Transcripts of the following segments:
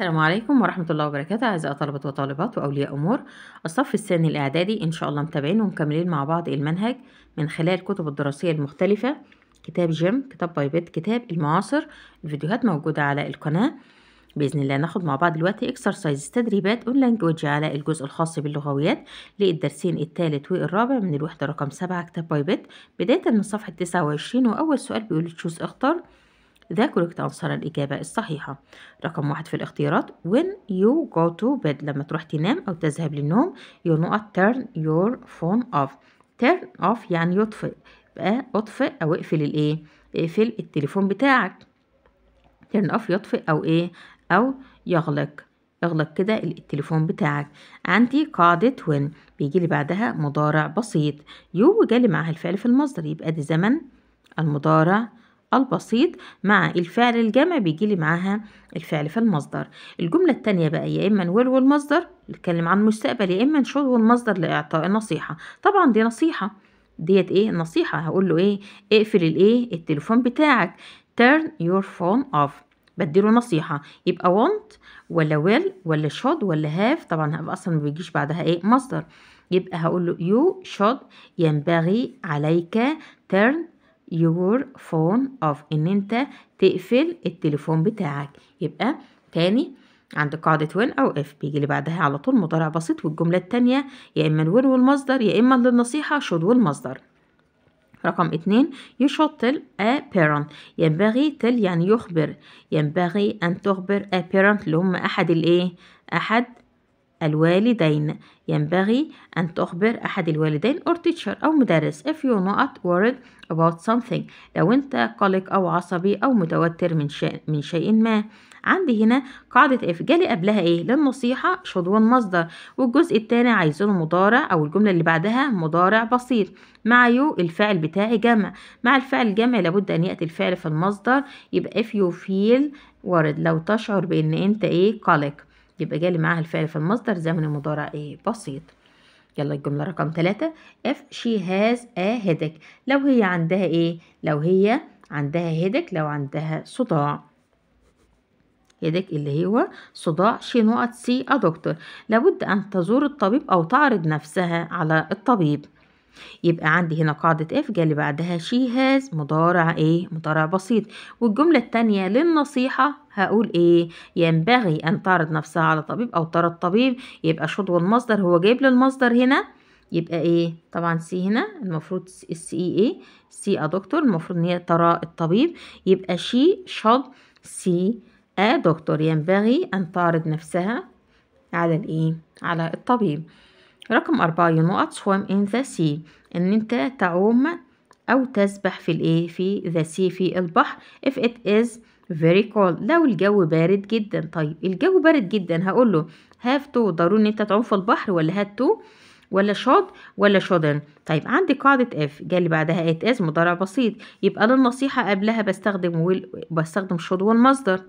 السلام عليكم ورحمة الله وبركاته أعزائي طلبة وطالبات وأولياء أمور الصف الثاني الإعدادي إن شاء الله متابعين ومكملين مع بعض المنهج من خلال الكتب الدراسية المختلفة كتاب جيم كتاب بايبت كتاب المعاصر الفيديوهات موجودة على القناة بإذن الله ناخد مع بعض دلوقتي اكسرسايز تدريبات اون لانجوج على الجزء الخاص باللغويات للدرسين التالت والرابع من الوحدة رقم سبعة كتاب بايبت بداية من صفحة تسعة وعشرين وأول سؤال بيقول تشوز اختار ذا كوريكت أنسر الإجابة الصحيحة رقم واحد في الاختيارات when you go to bed لما تروح تنام أو تذهب للنوم you not turn your phone off turn off يعني يطفئ بقى اطفئ أو اقفل الإيه اقفل التليفون بتاعك turn off يطفئ أو إيه أو يغلق اغلق كده التليفون بتاعك عندي قاعدة when بيجي لي بعدها مضارع بسيط يو وجالي معاها الفعل في المصدر يبقى دي زمن المضارع البسيط مع الفعل الجمع بيجي لي معاها الفعل في المصدر الجملة التانية بقى يا إما نولو والمصدر نتكلم عن المستقبل يا إما نشولو والمصدر لإعطاء النصيحة طبعا دي نصيحة ديت ايه النصيحة هقول له ايه اقفل الايه التليفون بتاعك turn your phone off بديله نصيحة يبقى want ولا will ولا should ولا have طبعا هبقى اصلا ما بيجيش بعدها ايه مصدر يبقى هقول له you should ينبغي عليك turn your phone off ان انت تقفل التليفون بتاعك يبقى تاني عند قاعدة وين أو إف بيجي اللي بعدها على طول مضارع بسيط والجملة التانية يا إما الوين والمصدر يا إما للنصيحة شود والمصدر رقم اتنين يشطل a parent ينبغي تل يعني يخبر ينبغي أن تخبر a parent اللي هم أحد الإيه أحد الوالدين ينبغي أن تخبر أحد الوالدين or teacher أو مدرس if you're not worried about something لو أنت قلق أو عصبي أو متوتر من شيء, من شيء ما عندي هنا قاعدة if جالي قبلها إيه للنصيحة شضوان مصدر والجزء التاني عايزينه مضارع أو الجملة اللي بعدها مضارع بسيط مع يو الفعل بتاعي جمع مع الفعل الجمع لابد أن يأتي الفعل في المصدر يبقى if you feel worried لو تشعر بأن أنت إيه قلق يبقى جالي معاها الفعل في المصدر زمن المضارع ايه بسيط يلا الجملة رقم ثلاثة if she has a headache لو هي عندها ايه لو هي عندها هيدك لو عندها صداع هيدك اللي هو صداع شي نقط سي دكتور لابد أن تزور الطبيب أو تعرض نفسها على الطبيب يبقى عندي هنا قاعدة اف جالي بعدها شي هاز مضارع ايه مضارع بسيط والجملة التانية للنصيحة هقول ايه ينبغي ان تعرض نفسها على طبيب او ترى الطبيب يبقى شد والمصدر هو جايب للمصدر المصدر هنا يبقى ايه طبعا سي هنا المفروض سي ايه سي ا دكتور المفروض ان هي ترى الطبيب يبقى شي شد سي ا دكتور ينبغي ان تعرض نفسها على الايه على الطبيب رقم أربعة ينقط swim in the sea إن أنت تعوم أو تسبح في الإيه في the sea في البحر if it is very cold لو الجو بارد جدا طيب الجو بارد جدا هقول له have to ضروري إن أنت تعوم في البحر ولا had to ولا شاد ولا شودن طيب عندي قاعدة اف جالي بعدها it is مضارع بسيط يبقى للنصيحة قبلها بستخدم will بستخدم should والمصدر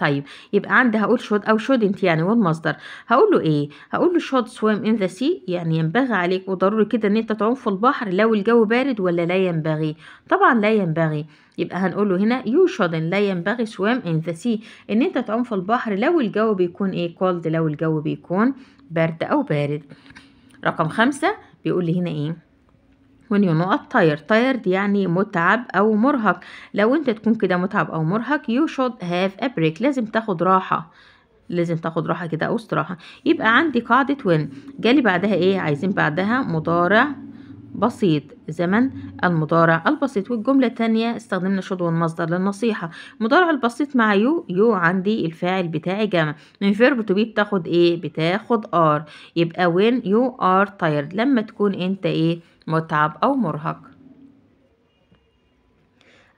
طيب يبقى عندي هقول شود او شودنت يعني والمصدر هقول له ايه هقول له شود سويم ان ذا سي يعني ينبغي عليك وضروري كده ان انت تعوم في البحر لو الجو بارد ولا لا ينبغي طبعا لا ينبغي يبقى هنقول له هنا يو شودن لا ينبغي سويم ان ذا سي ان انت تعوم في البحر لو الجو بيكون ايه كولد لو الجو بيكون برد او بارد رقم خمسة بيقول لي هنا ايه when you نقط tired tired يعني متعب أو مرهق لو أنت تكون كده متعب أو مرهق you should have a break لازم تاخد راحة لازم تاخد راحة كده أو استراحة يبقى عندي قاعدة when جالي بعدها إيه عايزين بعدها مضارع بسيط زمن المضارع البسيط والجملة الثانية استخدمنا شدو والمصدر للنصيحة مضارع البسيط مع يو يو عندي الفاعل بتاعي جمع من فيرب تو بي بتاخد ايه بتاخد ار يبقى وين يو ار tired لما تكون انت ايه متعب او مرهق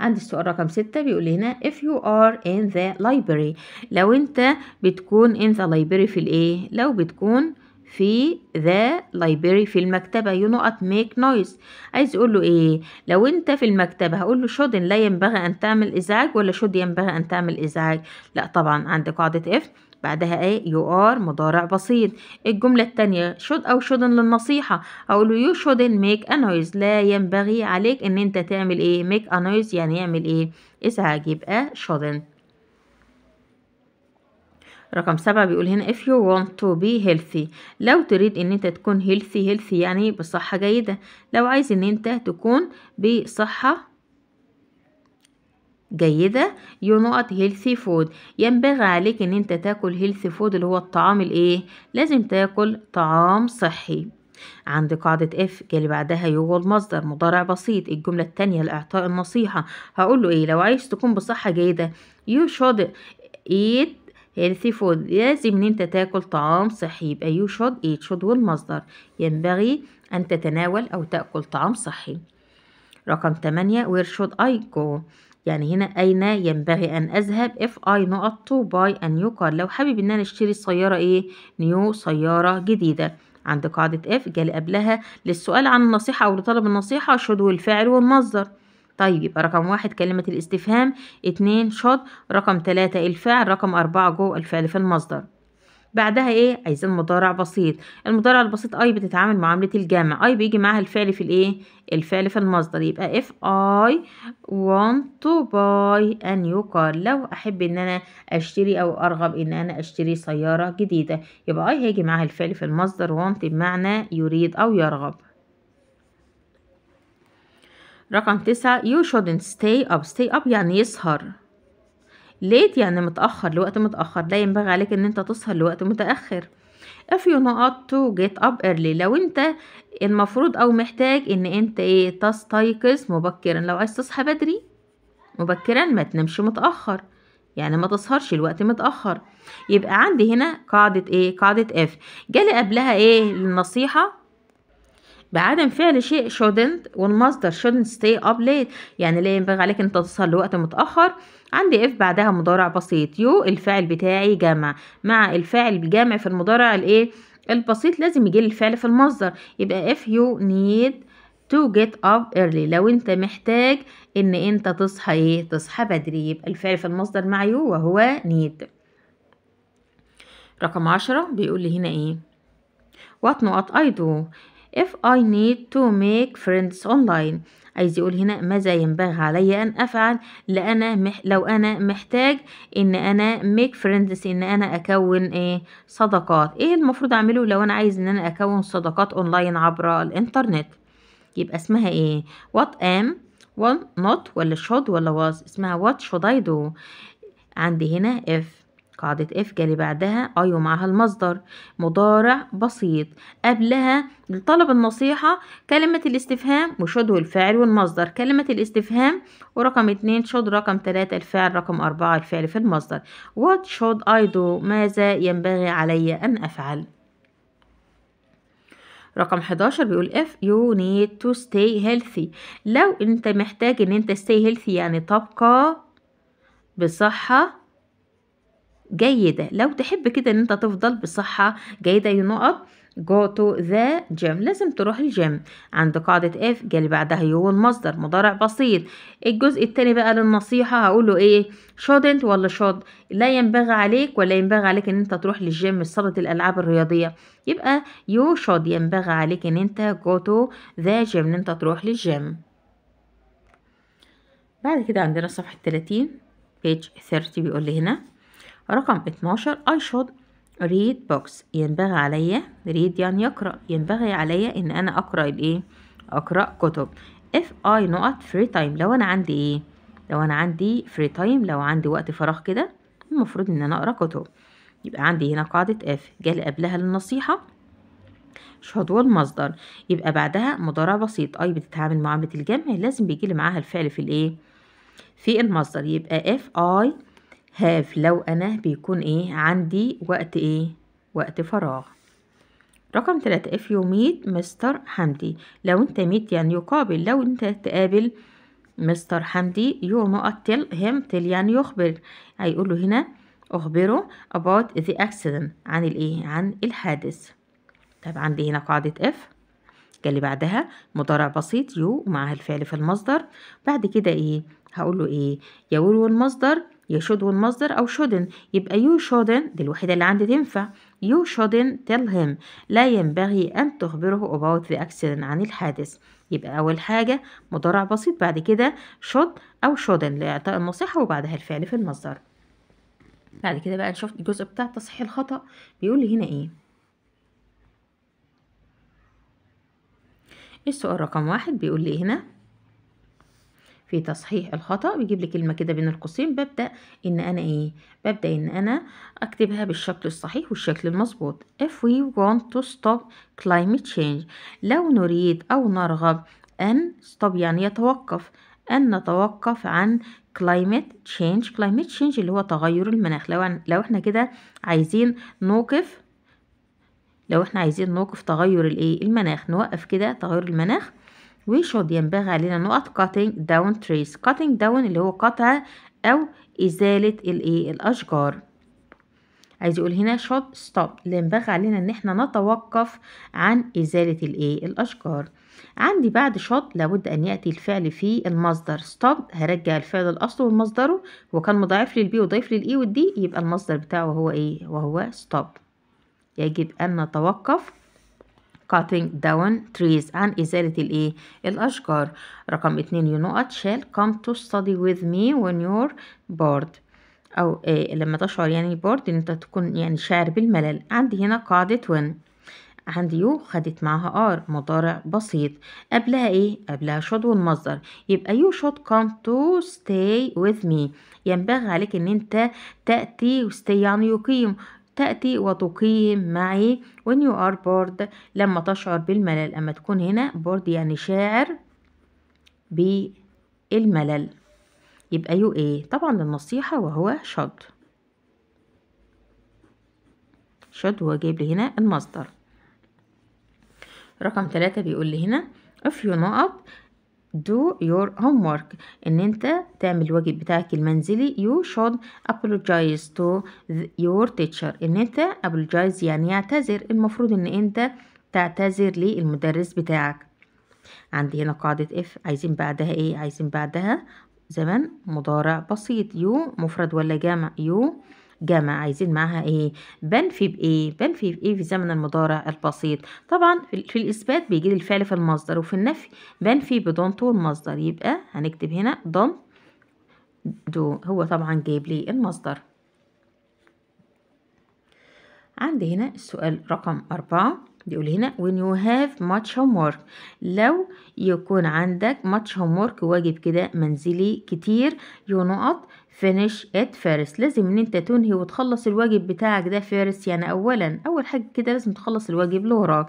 عندي السؤال رقم ستة بيقول هنا if you are in the library لو انت بتكون in the library في الايه لو بتكون في ذا لايبرري في المكتبة يو نقط ميك نويز عايز اقول له ايه لو انت في المكتبة هقول له شود لا ينبغي ان تعمل ازعاج ولا شود ينبغي ان تعمل ازعاج لا طبعا عند قاعدة اف بعدها ايه يو ار مضارع بسيط الجملة التانية شود should او شودن للنصيحة اقول له يو شودن ميك نويز لا ينبغي عليك ان انت تعمل ايه ميك نويز يعني يعمل ايه ازعاج يبقى شودن رقم سبعة بيقول هنا if you want to be healthy لو تريد ان انت تكون healthy healthy يعني بصحة جيدة لو عايز ان انت تكون بصحة جيدة يو نقط هيلثي فود ينبغي عليك ان انت تاكل هيلثي فود اللي هو الطعام الايه لازم تاكل طعام صحي عند قاعدة اف اللي بعدها يوجد مصدر مضارع بسيط الجملة التانية لإعطاء النصيحة هقول له ايه لو عايز تكون بصحة جيدة you should eat healthy يعني food لازم ان انت تاكل طعام صحي يبقى يو شود ايت شود والمصدر ينبغي ان تتناول او تاكل طعام صحي رقم 8 where should I go يعني هنا أين ينبغي أن أذهب if I نقط to buy a new car لو حابب إن أنا أشتري سيارة إيه نيو سيارة جديدة عند قاعدة اف جالي قبلها للسؤال عن النصيحة أو لطلب النصيحة should والفعل والمصدر طيب يبقى رقم واحد كلمة الاستفهام اتنين شط رقم تلاتة الفعل رقم أربعة جو الفعل في المصدر بعدها ايه عايزين مضارع بسيط المضارع البسيط اي بتتعامل معاملة الجمع اي بيجي معاها الفعل في الايه الفعل في المصدر يبقى if I want to buy a new car لو احب ان انا اشتري او ارغب ان انا اشتري سيارة جديدة يبقى اي هيجي معاها الفعل في المصدر want بمعنى يريد او يرغب رقم تسعة you shouldn't stay up stay up يعني يسهر late يعني متأخر لوقت متأخر لا ينبغي عليك ان انت تسهر لوقت متأخر if you not to get up early لو انت المفروض او محتاج ان انت ايه تستيقظ مبكرا لو عايز تصحى بدري مبكرا ما تنمش متأخر يعني ما تسهرش الوقت متأخر يبقى عندي هنا قاعدة ايه قاعدة اف جالي قبلها ايه النصيحة بعدم فعل شيء shouldn't والمصدر shouldn't stay up late يعني لا ينبغي عليك أن تسهر لوقت متأخر عندي اف بعدها مضارع بسيط يو الفاعل بتاعي جمع مع الفاعل الجامع في المضارع الايه البسيط لازم يجي الفعل في المصدر يبقى اف يو نيد تو جيت اب ايرلي لو انت محتاج ان انت تصحى ايه تصحى بدري يبقى الفعل في المصدر مع يو وهو نيد رقم عشرة بيقول لي هنا ايه وات نقط اي دو if I need to make friends online عايز يقول هنا ماذا ينبغي علي أن أفعل لأنا مح لو أنا محتاج إن أنا make friends إن أنا أكون إيه صداقات إيه المفروض أعمله لو أنا عايز إن أنا أكون صداقات أونلاين عبر الإنترنت يبقى اسمها إيه what am what not ولا should ولا was اسمها what should I do عندي هنا if قاعدة اف جالي بعدها اي ومعها المصدر مضارع بسيط قبلها لطلب النصيحة كلمة الاستفهام وشده الفاعل والمصدر كلمة الاستفهام ورقم اتنين شد رقم تلاتة الفعل رقم اربعة الفعل في المصدر what should I do ماذا ينبغي علي ان افعل رقم 11 بيقول if you need to stay healthy لو انت محتاج ان انت stay healthy يعني تبقى بصحة جيدة لو تحب كده ان انت تفضل بصحة جيدة ينقط go to the gym لازم تروح الجيم عند قاعدة F جالي بعدها يو المصدر مضارع بسيط الجزء التاني بقى للنصيحة هقوله ايه shouldn't ولا should لا ينبغي عليك ولا ينبغي عليك ان انت تروح للجيم صالة الالعاب الرياضية يبقى يو should ينبغي عليك ان انت go to the gym ان انت تروح للجيم بعد كده عندنا صفحة 30 page 30 بيقول لي هنا رقم 12 I should read books ينبغي عليا read يعني يقرأ ينبغي عليا إن أنا أقرأ الإيه أقرأ كتب if I not free time لو أنا عندي إيه لو أنا عندي free time لو عندي وقت فراغ كده المفروض إن أنا أقرأ كتب يبقى عندي هنا قاعدة if جالي قبلها النصيحة should والمصدر يبقى بعدها مضارع بسيط أي بتتعامل معاملة الجمع لازم بيجي لي معاها الفعل في الإيه في المصدر يبقى if I هاف لو أنا بيكون إيه عندي وقت إيه وقت فراغ رقم تلاتة if you meet مستر حمدي لو أنت ميت يعني يقابل لو أنت تقابل مستر حمدي يو not هم تل يعني يخبر هيقول له هنا أخبره about the accident عن الإيه عن الحادث طب عندي هنا قاعدة if اللي بعدها مضارع بسيط يو معها الفعل في المصدر بعد كده ايه هقول له ايه يقوله والمصدر يشود والمصدر أو شودن يبقى يو شودن دي الوحيدة اللي عندي تنفع يو شودن تيل هيم لا ينبغي أن تخبره أباوت ذا أكسيدنت عن الحادث يبقى أول حاجة مضارع بسيط بعد كده شود أو شودن لإعطاء النصيحة وبعدها الفعل في المصدر بعد كده بقى نشوف الجزء بتاع تصحيح الخطأ بيقول لي هنا إيه السؤال رقم واحد بيقول لي هنا في تصحيح الخطأ بيجيب لي كلمة كده بين القوسين ببدأ إن أنا إيه ببدأ إن أنا أكتبها بالشكل الصحيح والشكل المظبوط if we want to stop climate change لو نريد أو نرغب أن stop يعني يتوقف أن نتوقف عن climate change climate change اللي هو تغير المناخ لو, لو احنا كده عايزين نوقف لو احنا عايزين نوقف تغير الايه المناخ نوقف كده تغير المناخ we should ينبغي علينا نقط cutting down trees cutting down اللي هو قطع أو إزالة الإيه الأشجار عايز يقول هنا should stop اللي ينبغي علينا إن إحنا نتوقف عن إزالة الإيه الأشجار عندي بعد شط لابد أن يأتي الفعل في المصدر stop هرجع الفعل الأصل ومصدره وكان مضاعف للبي وضيف للإي e والدي يبقى المصدر بتاعه هو إيه وهو stop يجب أن نتوقف cutting down trees عن إزالة الإيه الأشجار رقم اتنين you know shall come to study with me when you're bored أو إيه لما تشعر يعني bored إن أنت تكون يعني شاعر بالملل عندي هنا قاعدة when عندي يو خدت معها ار مضارع بسيط قبلها ايه قبلها شود والمصدر يبقى يو شود كام تو ستاي وذ مي ينبغي عليك ان انت تاتي وستاي يعني يقيم تأتي وتقيم معي when you are bored لما تشعر بالملل أما تكون هنا bored يعني شاعر بالملل يبقى يو ايه طبعا النصيحة وهو should should هو جايب لي هنا المصدر رقم ثلاثة بيقول لي هنا if you not do your homework ان انت تعمل الواجب بتاعك المنزلي you should apologize to your teacher ان انت apologize يعني يعتذر المفروض ان انت تعتذر للمدرس بتاعك عندي هنا قاعدة if عايزين بعدها ايه عايزين بعدها زمن مضارع بسيط you مفرد ولا جمع you جمع عايزين معاها ايه بنفي بايه بنفي بايه في زمن المضارع البسيط طبعا في الاثبات بيجي لي الفعل في المصدر وفي النفي بنفي بدون طول مصدر يبقى هنكتب هنا ضم دو هو طبعا جايب لي المصدر عندي هنا السؤال رقم أربعة بيقول هنا when you have much homework لو يكون عندك much homework واجب كده منزلي كتير يو نقط finish it first لازم ان انت تنهي وتخلص الواجب بتاعك ده first يعني اولا اول حاجة كده لازم تخلص الواجب اللي وراك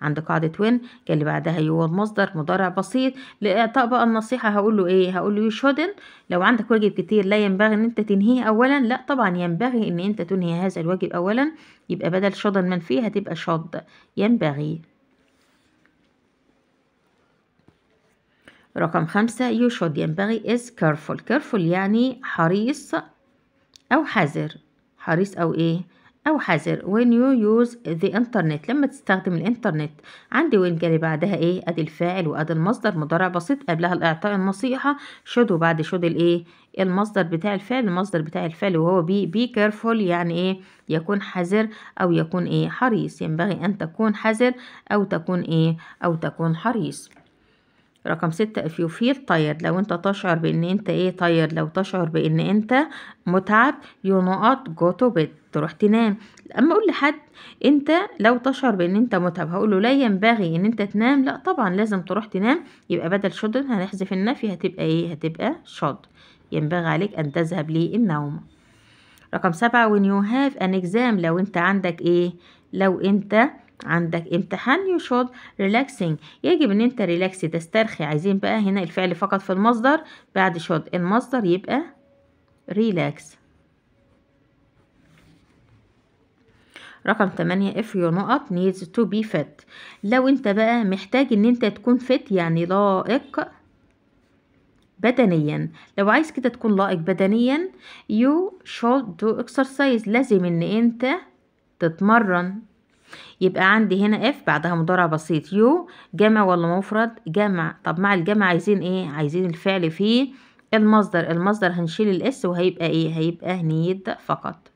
عند قاعدة وين كان اللي بعدها هو المصدر مضارع بسيط بقى النصيحة هقول له ايه هقول له يشودن لو عندك واجب كتير لا ينبغي ان انت تنهيه اولا لا طبعا ينبغي ان انت تنهي هذا الواجب اولا يبقى بدل شودن من فيه هتبقى شد ينبغي رقم خمسة you should ينبغي is careful careful يعني حريص أو حذر حريص أو إيه أو حذر when you use the internet لما تستخدم الإنترنت عندي وين جالي بعدها إيه أدي الفاعل وأدي المصدر مضارع بسيط قبلها الإعطاء النصيحة should وبعد should الإيه المصدر بتاع الفعل المصدر بتاع الفعل وهو be be careful يعني إيه يكون حذر أو يكون إيه حريص ينبغي أن تكون حذر أو تكون إيه أو تكون حريص رقم ستة if you feel tired لو انت تشعر بان انت ايه tired لو تشعر بان انت متعب you not go to bed تروح تنام اما اقول لحد انت لو تشعر بان انت متعب هقوله لا ينبغي ان انت تنام لا طبعا لازم تروح تنام يبقى بدل شد هنحذف النفي هتبقى ايه هتبقى شد ينبغي عليك ان تذهب للنوم رقم سبعة when you have an exam لو انت عندك ايه لو انت عندك امتحان يو شود ريلاكسينج يجب ان انت ريلاكس تسترخي عايزين بقى هنا الفعل فقط في المصدر بعد شود المصدر يبقى ريلاكس رقم 8 if your نقط needs to be fit لو انت بقى محتاج ان انت تكون fit يعني لائق بدنيا لو عايز كده تكون لائق بدنيا you should do exercise لازم ان انت تتمرن يبقى عندي هنا اف بعدها مضارع بسيط يو جمع ولا مفرد جمع طب مع الجمع عايزين ايه عايزين الفعل فيه المصدر المصدر هنشيل الاس وهيبقى ايه هيبقى نيد فقط